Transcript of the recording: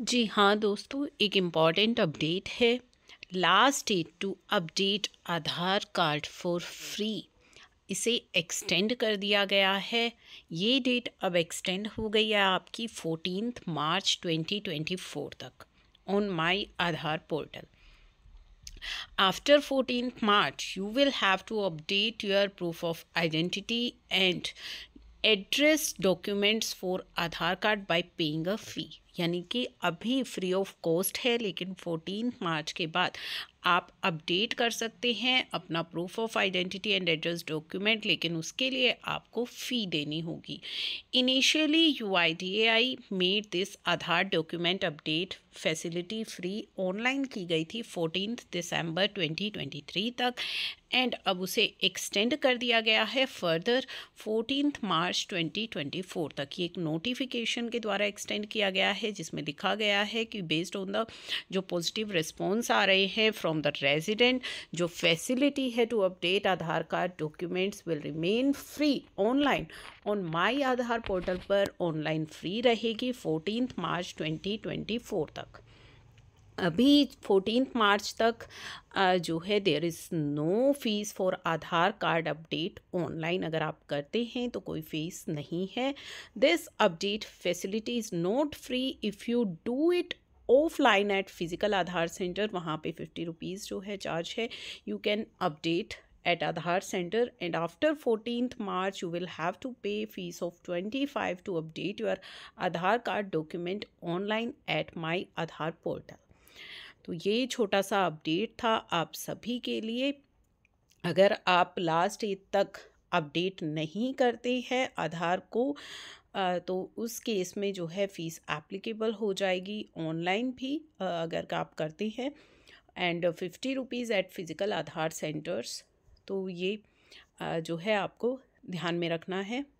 जी हाँ दोस्तों एक इम्पॉर्टेंट अपडेट है last date to update Aadhaar card for free इसे एक्सटेंड कर दिया गया है ये डेट अब एक्सटेंड हो गई है आपकी फोर्टीन मार्च 2024 तक on my Aadhaar portal After 14th March, you will have to update your proof of identity and address documents for Aadhaar card by paying a fee. यानी कि अभी फ्री ऑफ कॉस्ट है लेकिन फोर्टीन मार्च के बाद आप update कर सकते हैं अपना proof of identity and address document लेकिन उसके लिए आपको फ़ी देनी होगी initially U I D A I made this Aadhaar document update facility free online की गई थी फोर्टीन दिसंबर 2023 तक एंड अब उसे एक्सटेंड कर दिया गया है फर्दर फोर्टीन मार्च 2024 तक ये एक नोटिफिकेशन के द्वारा एक्सटेंड किया गया है है जिसमें लिखा गया है कि बेस्ड ऑन द जो पॉजिटिव रिस्पॉन्स आ रहे हैं फ्रॉम द रेजिडेंट जो फैसिलिटी है to update Aadhaar card documents will remain free online on my Aadhaar portal पर ऑनलाइन फ्री रहेगी फोर्टीन मार्च फोर तक अभी फोर्टीन मार्च तक जो है there is no fees for Aadhaar card update online अगर आप करते हैं तो कोई फीस नहीं है this update facility is not free if you do it offline at physical Aadhaar centre वहाँ पे फिफ्टी रुपीज़ जो है चार्ज है you can update Aadhaar centre and after fourteen March you will have to pay fees of twenty five to update your Aadhaar card document online at my Aadhaar portal तो ये छोटा सा update था आप सभी के लिए अगर आप लास्ट ईद तक अपडेट नहीं करते हैं आधार को तो उस केस में जो है फ़ीस एप्लीकेबल हो जाएगी ऑनलाइन भी अगर आप करते हैं and fifty rupees at physical Aadhaar centres तो ये जो है आपको ध्यान में रखना है